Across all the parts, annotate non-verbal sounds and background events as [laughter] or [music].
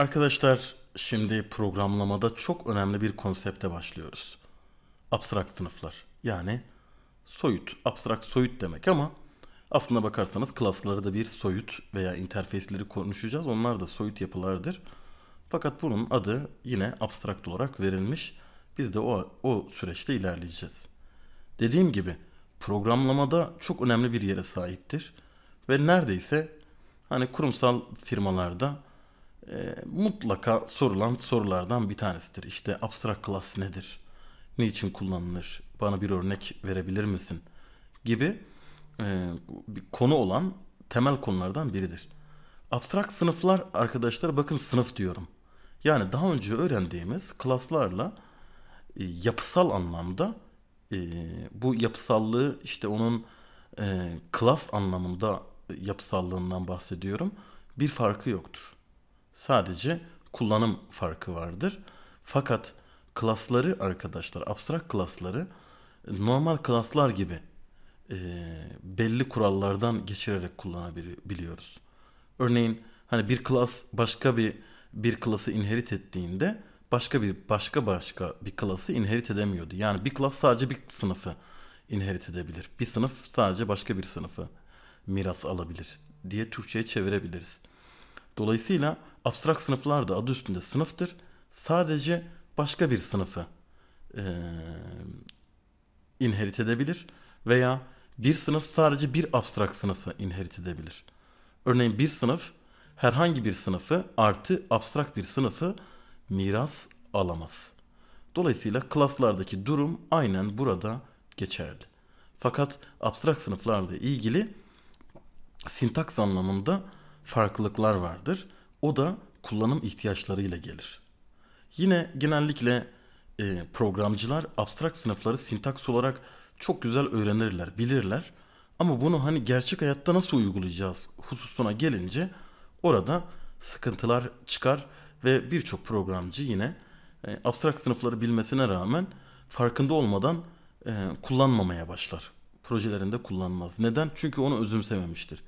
Arkadaşlar şimdi programlamada çok önemli bir konsepte başlıyoruz. Abstrakt sınıflar yani soyut, abstrakt soyut demek ama aslında bakarsanız klasları da bir soyut veya interfeysleri konuşacağız. Onlar da soyut yapılardır. Fakat bunun adı yine abstrakt olarak verilmiş. Biz de o, o süreçte ilerleyeceğiz. Dediğim gibi programlamada çok önemli bir yere sahiptir. Ve neredeyse hani kurumsal firmalarda e, mutlaka sorulan sorulardan bir tanesidir. İşte abstract class nedir? Niçin kullanılır? Bana bir örnek verebilir misin? Gibi e, bir konu olan temel konulardan biridir. Abstrakt sınıflar arkadaşlar bakın sınıf diyorum. Yani daha önce öğrendiğimiz klaslarla e, yapısal anlamda e, bu yapısallığı işte onun e, klas anlamında e, yapısallığından bahsediyorum. Bir farkı yoktur. Sadece kullanım farkı vardır. Fakat klasları arkadaşlar, abstrakt klasları normal klaslar gibi e, belli kurallardan geçirerek kullanabiliyoruz. Örneğin hani bir klas başka bir bir klası inherit ettiğinde başka bir başka başka bir klası inherit edemiyordu. Yani bir klas sadece bir sınıfı inherit edebilir. Bir sınıf sadece başka bir sınıfı miras alabilir diye Türkçe'ye çevirebiliriz. Dolayısıyla abstrakt sınıflar da adı üstünde sınıftır. Sadece başka bir sınıfı e, inherit edebilir veya bir sınıf sadece bir abstrakt sınıfı inherit edebilir. Örneğin bir sınıf herhangi bir sınıfı artı abstrakt bir sınıfı miras alamaz. Dolayısıyla klaslardaki durum aynen burada geçerli. Fakat abstrakt sınıflarla ilgili sintaks anlamında farklılıklar vardır. O da kullanım ihtiyaçları ile gelir. Yine genellikle e, programcılar abstrakt sınıfları sintaks olarak çok güzel öğrenirler, bilirler. Ama bunu hani gerçek hayatta nasıl uygulayacağız hususuna gelince orada sıkıntılar çıkar ve birçok programcı yine e, abstrakt sınıfları bilmesine rağmen farkında olmadan e, kullanmamaya başlar. Projelerinde kullanmaz. Neden? Çünkü onu özümsememiştir.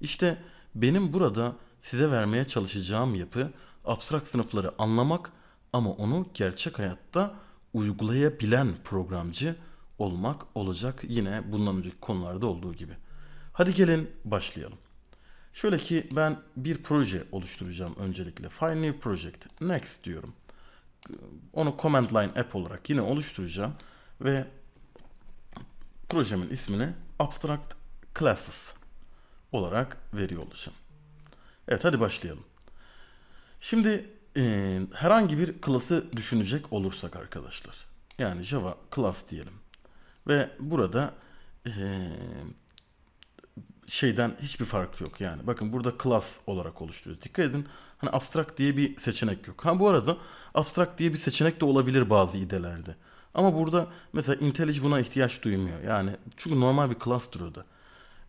İşte benim burada size vermeye çalışacağım yapı abstrak sınıfları anlamak ama onu gerçek hayatta uygulayabilen programcı olmak olacak yine bundan önceki konularda olduğu gibi. Hadi gelin başlayalım. Şöyle ki ben bir proje oluşturacağım öncelikle. Find new project, next diyorum. Onu command line app olarak yine oluşturacağım ve projemin ismini abstract classes olarak veriyor oluşum. Evet hadi başlayalım. Şimdi e, herhangi bir class'ı düşünecek olursak arkadaşlar. Yani Java class diyelim. Ve burada e, şeyden hiçbir fark yok yani. Bakın burada class olarak oluşturuyor. Dikkat edin hani abstract diye bir seçenek yok. Ha bu arada abstract diye bir seçenek de olabilir bazı idelerde. Ama burada mesela IntelliJ buna ihtiyaç duymuyor. Yani çünkü normal bir class türü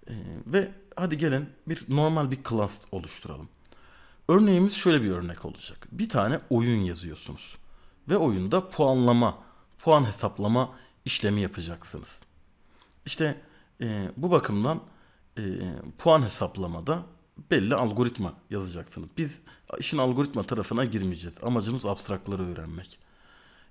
ee, ve hadi gelin bir normal bir class oluşturalım. Örneğimiz şöyle bir örnek olacak. Bir tane oyun yazıyorsunuz ve oyunda puanlama, puan hesaplama işlemi yapacaksınız. İşte e, bu bakımdan e, puan hesaplamada belli algoritma yazacaksınız. Biz işin algoritma tarafına girmeyeceğiz. Amacımız abstraktları öğrenmek.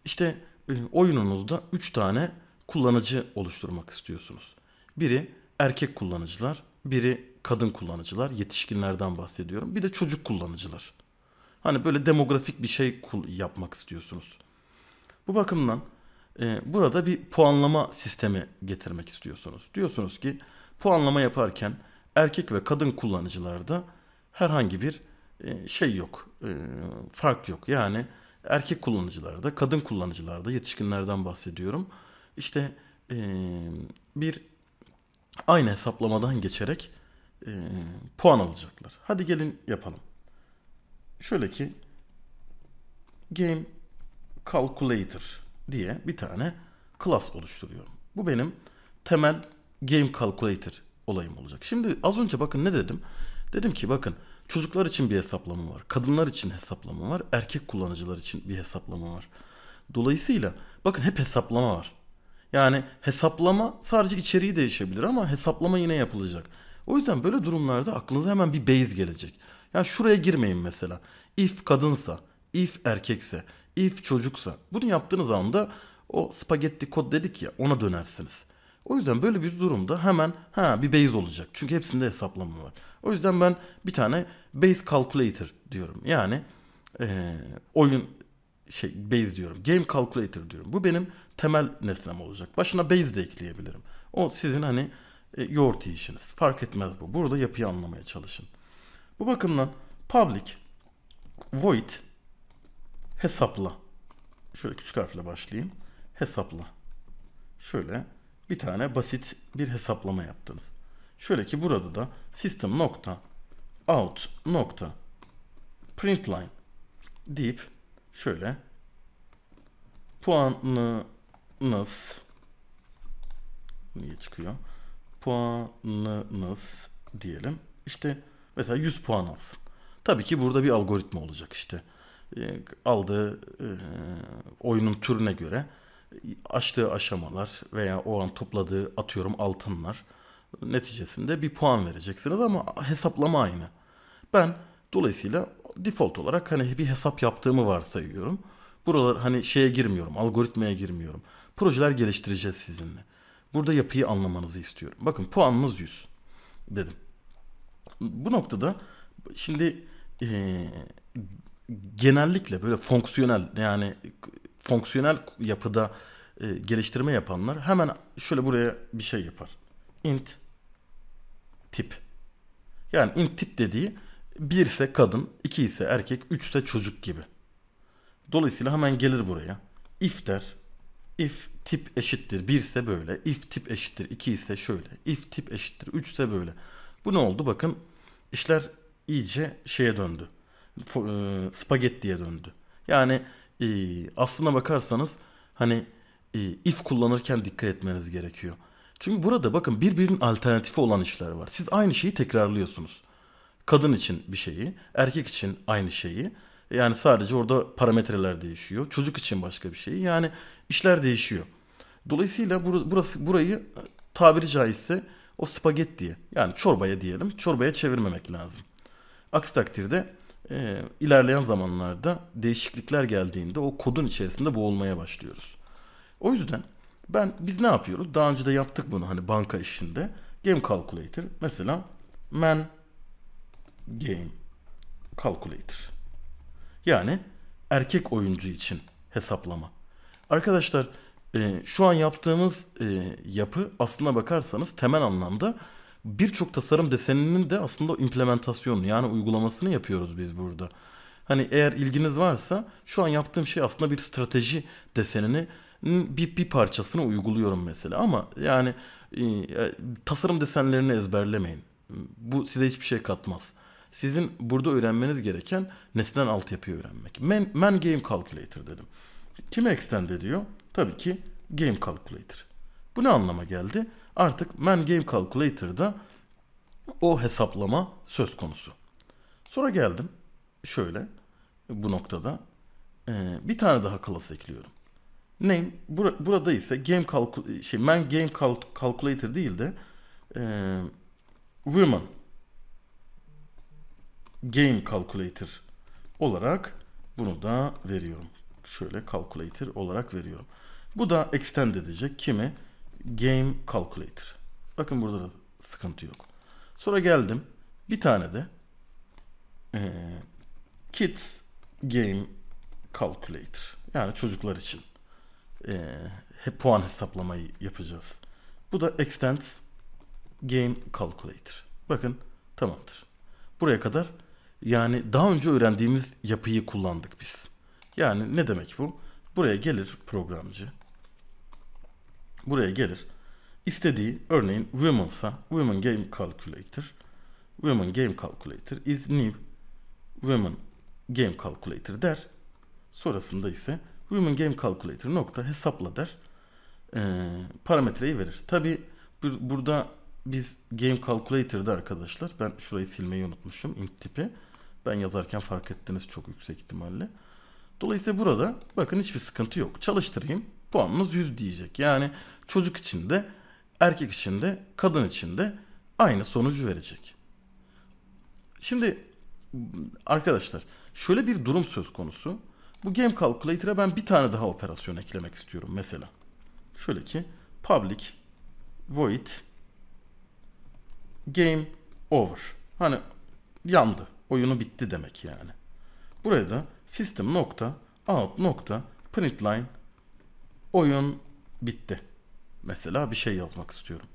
İşte e, oyununuzda 3 tane kullanıcı oluşturmak istiyorsunuz. Biri erkek kullanıcılar, biri kadın kullanıcılar, yetişkinlerden bahsediyorum. Bir de çocuk kullanıcılar. Hani böyle demografik bir şey yapmak istiyorsunuz. Bu bakımdan e, burada bir puanlama sistemi getirmek istiyorsunuz. Diyorsunuz ki puanlama yaparken erkek ve kadın kullanıcılarda herhangi bir e, şey yok, e, fark yok. Yani erkek kullanıcılarda, kadın kullanıcılarda, yetişkinlerden bahsediyorum. İşte e, bir aynı hesaplamadan geçerek e, puan alacaklar. Hadi gelin yapalım. Şöyle ki game calculator diye bir tane class oluşturuyorum. Bu benim temel game calculator olayım olacak. Şimdi az önce bakın ne dedim? Dedim ki bakın çocuklar için bir hesaplama var. Kadınlar için hesaplama var. Erkek kullanıcılar için bir hesaplama var. Dolayısıyla bakın hep hesaplama var. Yani hesaplama sadece içeriği değişebilir ama hesaplama yine yapılacak. O yüzden böyle durumlarda aklınıza hemen bir base gelecek. Yani şuraya girmeyin mesela. If kadınsa, if erkekse, if çocuksa. Bunu yaptığınız anda o spagetti kod dedik ya ona dönersiniz. O yüzden böyle bir durumda hemen ha bir base olacak. Çünkü hepsinde hesaplama var. O yüzden ben bir tane base calculator diyorum. Yani e, oyun şey base diyorum. Game calculator diyorum. Bu benim temel nesnem olacak. Başına base de ekleyebilirim. O sizin hani e, yoğurt yiyişiniz. Fark etmez bu. Burada yapıyı anlamaya çalışın. Bu bakımdan public void hesapla. Şöyle küçük harfle başlayayım. Hesapla. Şöyle bir tane basit bir hesaplama yaptınız. Şöyle ki burada da system nokta out nokta println deyip şöyle puanınız niye çıkıyor? Puanınız diyelim. İşte mesela 100 puan alsın. Tabii ki burada bir algoritma olacak işte. Ee, e, aldığı oyunun türüne göre açtığı aşamalar veya o an topladığı atıyorum altınlar neticesinde bir puan vereceksiniz ama hesaplama aynı. Ben dolayısıyla default olarak hani bir hesap yaptığımı varsayıyorum. Buralar hani şeye girmiyorum, algoritmaya girmiyorum. Projeler geliştireceğiz sizinle. Burada yapıyı anlamanızı istiyorum. Bakın puanınız 100 dedim. Bu noktada şimdi e, genellikle böyle fonksiyonel yani fonksiyonel yapıda e, geliştirme yapanlar hemen şöyle buraya bir şey yapar. int tip. Yani int tip dediği bir ise kadın, iki ise erkek, üç ise çocuk gibi. Dolayısıyla hemen gelir buraya. If der. If tip eşittir. Bir ise böyle. If tip eşittir. iki ise şöyle. If tip eşittir. Üç ise böyle. Bu ne oldu? Bakın işler iyice şeye döndü. E, spagettiye döndü. Yani e, aslına bakarsanız hani e, if kullanırken dikkat etmeniz gerekiyor. Çünkü burada bakın birbirinin alternatifi olan işler var. Siz aynı şeyi tekrarlıyorsunuz. Kadın için bir şeyi, erkek için aynı şeyi. Yani sadece orada parametreler değişiyor. Çocuk için başka bir şeyi. Yani işler değişiyor. Dolayısıyla burası burayı e, tabiri caizse o diye, yani çorbaya diyelim çorbaya çevirmemek lazım. Aksi takdirde e, ilerleyen zamanlarda değişiklikler geldiğinde o kodun içerisinde boğulmaya başlıyoruz. O yüzden ben biz ne yapıyoruz? Daha önce de yaptık bunu hani banka işinde. Game Calculator mesela men game calculator. Yani erkek oyuncu için hesaplama. Arkadaşlar e, şu an yaptığımız e, yapı aslına bakarsanız temel anlamda birçok tasarım deseninin de aslında implementasyonu yani uygulamasını yapıyoruz biz burada. Hani eğer ilginiz varsa şu an yaptığım şey aslında bir strateji desenini bir, bir parçasını uyguluyorum mesela ama yani e, e, tasarım desenlerini ezberlemeyin. Bu size hiçbir şey katmaz. Sizin burada öğrenmeniz gereken nesnel altyapıyı öğrenmek. Man, man Game Calculator dedim. Kime extend ediyor? Tabii ki Game Calculator. Bu ne anlama geldi? Artık Man Game Calculator'da o hesaplama söz konusu. Sonra geldim şöyle bu noktada ee, bir tane daha klas ekliyorum. Name bur burada ise game calcul şey man game cal calculator değil de e, women game calculator olarak bunu da veriyorum. Şöyle calculator olarak veriyorum. Bu da extend edecek kimi? Game calculator. Bakın burada da sıkıntı yok. Sonra geldim. Bir tane de e, kids game calculator. Yani çocuklar için e, hep puan hesaplamayı yapacağız. Bu da extends game calculator. Bakın tamamdır. Buraya kadar yani daha önce öğrendiğimiz yapıyı kullandık biz. Yani ne demek bu? Buraya gelir programcı. Buraya gelir. İstediği örneğin women'sa women game calculator. Women game calculator is new women game calculator der. Sonrasında ise women game calculator nokta hesapla der. Ee, parametreyi verir. Tabi burada biz game calculator'da arkadaşlar ben şurayı silmeyi unutmuşum int tipi. Ben yazarken fark ettiniz çok yüksek ihtimalle. Dolayısıyla burada bakın hiçbir sıkıntı yok. Çalıştırayım puanınız 100 diyecek. Yani çocuk için de erkek için de kadın için de aynı sonucu verecek. Şimdi arkadaşlar şöyle bir durum söz konusu. Bu Game Calculator'a ben bir tane daha operasyon eklemek istiyorum mesela. Şöyle ki public void game over. Hani yandı oyunu bitti demek yani. Buraya da system nokta out nokta print line oyun bitti. Mesela bir şey yazmak istiyorum.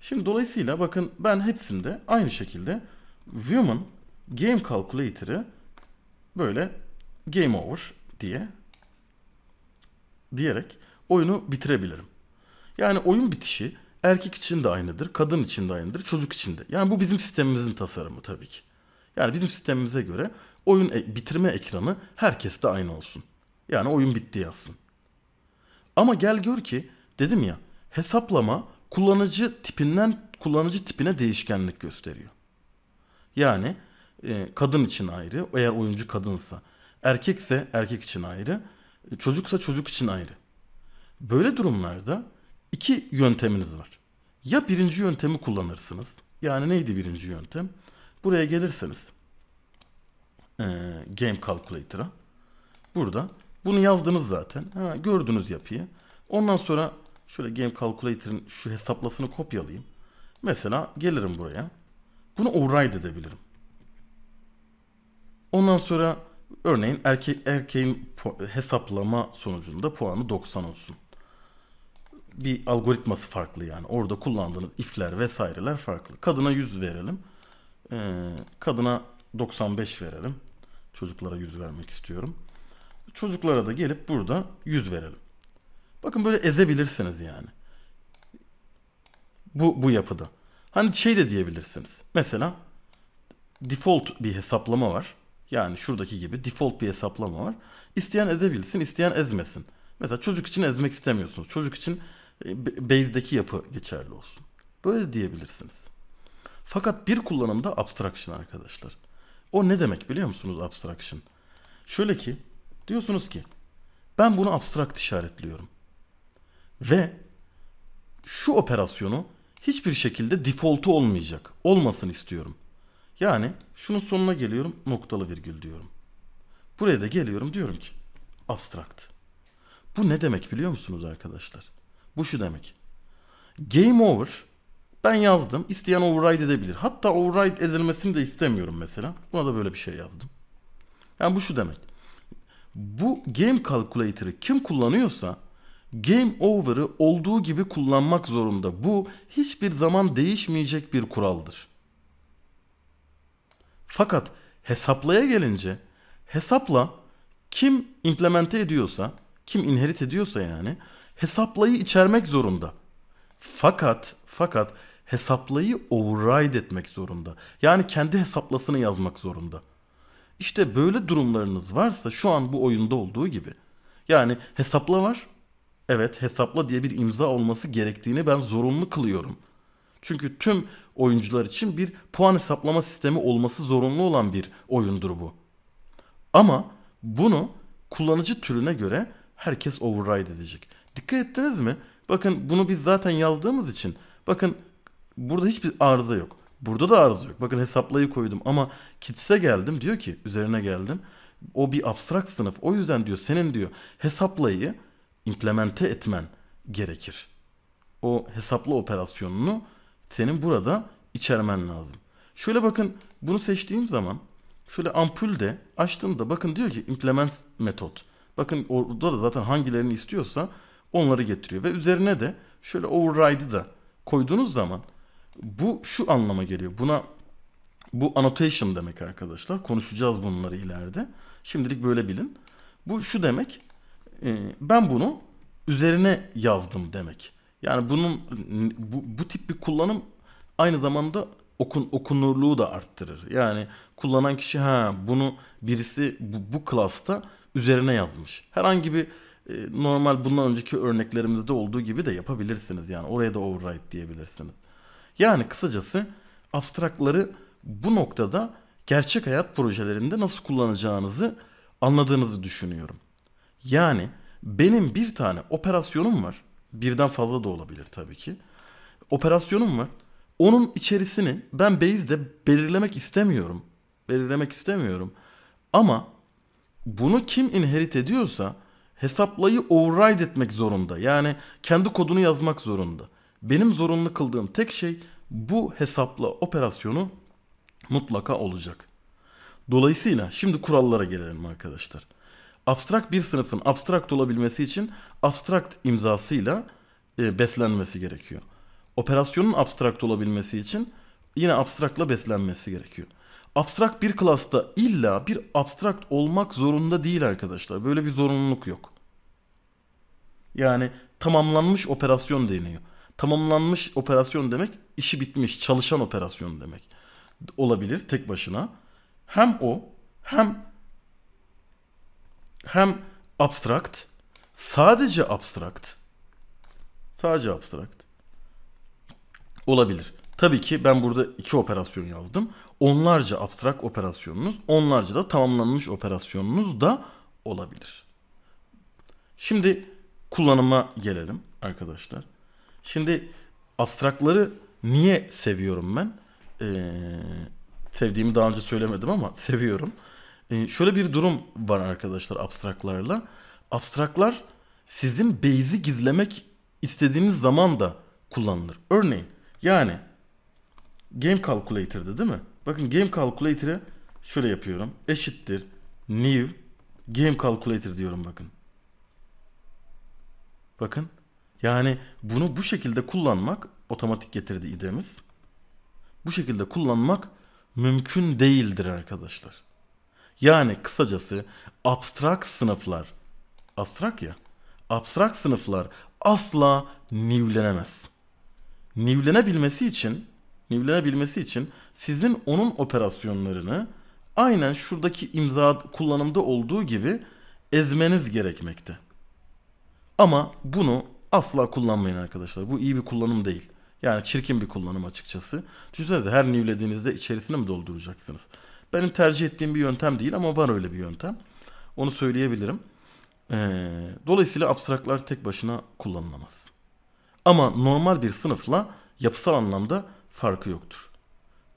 Şimdi dolayısıyla bakın ben hepsinde aynı şekilde woman game calculator'ı böyle game over diye diyerek oyunu bitirebilirim. Yani oyun bitişi erkek için de aynıdır, kadın için de aynıdır, çocuk için de. Yani bu bizim sistemimizin tasarımı tabii ki. Yani bizim sistemimize göre oyun e, bitirme ekranı herkeste aynı olsun. Yani oyun bitti yazsın. Ama gel gör ki dedim ya hesaplama kullanıcı tipinden kullanıcı tipine değişkenlik gösteriyor. Yani e, kadın için ayrı, eğer oyuncu kadınsa, erkekse erkek için ayrı, e, çocuksa çocuk için ayrı. Böyle durumlarda iki yönteminiz var. Ya birinci yöntemi kullanırsınız. Yani neydi birinci yöntem? Buraya gelirseniz e, Game Calculator'a burada bunu yazdınız zaten. Ha, gördünüz yapıyı. Ondan sonra şöyle Game Calculator'ın şu hesaplasını kopyalayayım. Mesela gelirim buraya. Bunu override edebilirim. Ondan sonra örneğin erke erkeğin hesaplama sonucunda puanı 90 olsun. Bir algoritması farklı yani. Orada kullandığınız ifler vesaireler farklı. Kadına 100 verelim. Ee, kadına 95 verelim. Çocuklara 100 vermek istiyorum. Çocuklara da gelip burada 100 verelim. Bakın böyle ezebilirsiniz yani. Bu, bu yapıda. Hani şey de diyebilirsiniz. Mesela default bir hesaplama var. Yani şuradaki gibi default bir hesaplama var. İsteyen ezebilsin, isteyen ezmesin. Mesela çocuk için ezmek istemiyorsunuz. Çocuk için e, base'deki yapı geçerli olsun. Böyle diyebilirsiniz. Fakat bir kullanımda abstraction arkadaşlar. O ne demek biliyor musunuz abstraction? Şöyle ki diyorsunuz ki ben bunu abstrakt işaretliyorum. Ve şu operasyonu hiçbir şekilde default'u olmayacak. Olmasın istiyorum. Yani şunun sonuna geliyorum noktalı virgül diyorum. Buraya da geliyorum diyorum ki abstract. Bu ne demek biliyor musunuz arkadaşlar? Bu şu demek. Game over ben yazdım. İsteyen override edebilir. Hatta override edilmesini de istemiyorum mesela. Buna da böyle bir şey yazdım. Yani bu şu demek. Bu game calculator'ı kim kullanıyorsa game over'ı olduğu gibi kullanmak zorunda. Bu hiçbir zaman değişmeyecek bir kuraldır. Fakat hesaplaya gelince hesapla kim implemente ediyorsa, kim inherit ediyorsa yani hesaplayı içermek zorunda. Fakat fakat hesaplayı override etmek zorunda. Yani kendi hesaplasını yazmak zorunda. İşte böyle durumlarınız varsa şu an bu oyunda olduğu gibi. Yani hesapla var. Evet hesapla diye bir imza olması gerektiğini ben zorunlu kılıyorum. Çünkü tüm oyuncular için bir puan hesaplama sistemi olması zorunlu olan bir oyundur bu. Ama bunu kullanıcı türüne göre herkes override edecek. Dikkat ettiniz mi? Bakın bunu biz zaten yazdığımız için bakın Burada hiçbir arıza yok. Burada da arıza yok. Bakın hesaplayı koydum ama kitse geldim diyor ki üzerine geldim. O bir abstrakt sınıf. O yüzden diyor senin diyor hesaplayı implemente etmen gerekir. O hesaplı operasyonunu senin burada içermen lazım. Şöyle bakın bunu seçtiğim zaman şöyle ampulde açtığımda bakın diyor ki implement metot. Bakın orada da zaten hangilerini istiyorsa onları getiriyor ve üzerine de şöyle override'ı da koyduğunuz zaman bu şu anlama geliyor. Buna bu annotation demek arkadaşlar. Konuşacağız bunları ileride. Şimdilik böyle bilin. Bu şu demek. E, ben bunu üzerine yazdım demek. Yani bunun bu, bu tip bir kullanım aynı zamanda okun okunurluğu da arttırır. Yani kullanan kişi ha bunu birisi bu, bu klasta üzerine yazmış. Herhangi bir e, normal bundan önceki örneklerimizde olduğu gibi de yapabilirsiniz. Yani oraya da override diyebilirsiniz. Yani kısacası abstraktları bu noktada gerçek hayat projelerinde nasıl kullanacağınızı anladığınızı düşünüyorum. Yani benim bir tane operasyonum var. Birden fazla da olabilir tabii ki. Operasyonum var. Onun içerisini ben base'de belirlemek istemiyorum. Belirlemek istemiyorum. Ama bunu kim inherit ediyorsa hesaplayı override etmek zorunda. Yani kendi kodunu yazmak zorunda. Benim zorunlu kıldığım tek şey bu hesapla operasyonu mutlaka olacak. Dolayısıyla şimdi kurallara gelelim arkadaşlar. Abstrakt bir sınıfın abstrakt olabilmesi için abstrakt imzasıyla e, beslenmesi gerekiyor. Operasyonun abstrakt olabilmesi için yine abstraktla beslenmesi gerekiyor. Abstrakt bir klasta illa bir abstrakt olmak zorunda değil arkadaşlar. Böyle bir zorunluluk yok. Yani tamamlanmış operasyon deniyor. Tamamlanmış operasyon demek işi bitmiş, çalışan operasyon demek olabilir tek başına. Hem o hem hem abstract sadece abstract sadece abstract olabilir. Tabii ki ben burada iki operasyon yazdım. Onlarca abstract operasyonunuz, onlarca da tamamlanmış operasyonunuz da olabilir. Şimdi kullanıma gelelim arkadaşlar. Şimdi abstrakları niye seviyorum ben? Ee, sevdiğimi daha önce söylemedim ama [laughs] seviyorum. Ee, şöyle bir durum var arkadaşlar abstraklarla. Abstraklar sizin base'i gizlemek istediğiniz zaman da kullanılır. Örneğin yani Game calculator'dı, değil mi? Bakın Game Calculator'ı şöyle yapıyorum. Eşittir new Game Calculator diyorum bakın. Bakın yani bunu bu şekilde kullanmak otomatik getirdi idemiz. Bu şekilde kullanmak mümkün değildir arkadaşlar. Yani kısacası abstrak sınıflar abstrak ya. Abstrak sınıflar asla nivlenemez. Nivlenebilmesi için nivlenebilmesi için sizin onun operasyonlarını aynen şuradaki imza kullanımda olduğu gibi ezmeniz gerekmekte. Ama bunu asla kullanmayın arkadaşlar. Bu iyi bir kullanım değil. Yani çirkin bir kullanım açıkçası. Düşünsenize her newlediğinizde içerisine mi dolduracaksınız? Benim tercih ettiğim bir yöntem değil ama var öyle bir yöntem. Onu söyleyebilirim. Ee, dolayısıyla abstraklar tek başına kullanılamaz. Ama normal bir sınıfla yapısal anlamda farkı yoktur.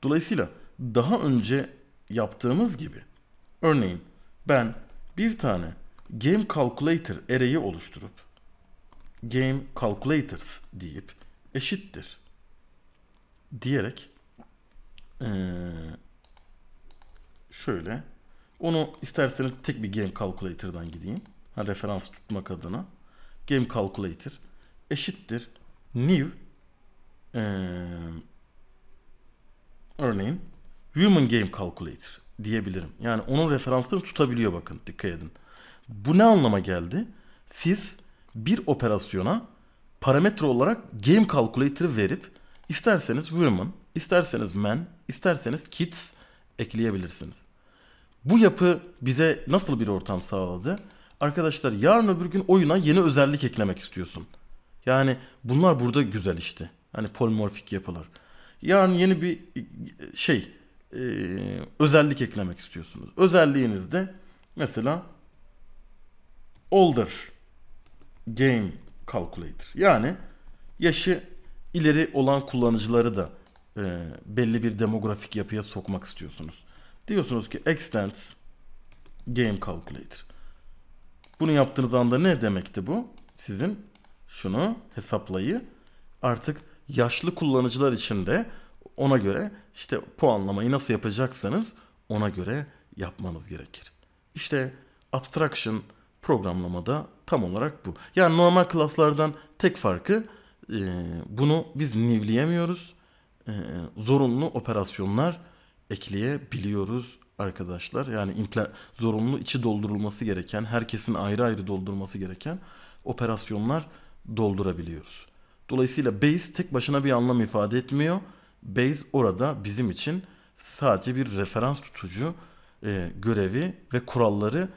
Dolayısıyla daha önce yaptığımız gibi örneğin ben bir tane game calculator array'i oluşturup game calculators deyip eşittir diyerek şöyle onu isterseniz tek bir game calculator'dan gideyim. Ha, referans tutmak adına. Game calculator eşittir new ee, örneğin human game calculator diyebilirim. Yani onun referanslarını tutabiliyor bakın dikkat edin. Bu ne anlama geldi? Siz bir operasyona parametre olarak game calculator'ı verip isterseniz women, isterseniz men, isterseniz kids ekleyebilirsiniz. Bu yapı bize nasıl bir ortam sağladı? Arkadaşlar yarın öbür gün oyuna yeni özellik eklemek istiyorsun. Yani bunlar burada güzel işte. Hani polimorfik yapılar. Yarın yeni bir şey e, özellik eklemek istiyorsunuz. de mesela older Game Calculator. Yani yaşı ileri olan kullanıcıları da e, belli bir demografik yapıya sokmak istiyorsunuz. Diyorsunuz ki extends game calculator. Bunu yaptığınız anda ne demekti bu? Sizin şunu hesaplayı artık yaşlı kullanıcılar için de ona göre işte puanlamayı nasıl yapacaksanız ona göre yapmanız gerekir. İşte abstraction programlamada tam olarak bu. Yani normal klaslardan tek farkı e, bunu biz nivleyemiyoruz. E, zorunlu operasyonlar ekleyebiliyoruz arkadaşlar. Yani impl- zorunlu içi doldurulması gereken, herkesin ayrı ayrı doldurması gereken operasyonlar doldurabiliyoruz. Dolayısıyla base tek başına bir anlam ifade etmiyor. Base orada bizim için sadece bir referans tutucu e, görevi ve kuralları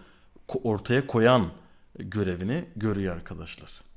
ortaya koyan görevini görüyor arkadaşlar.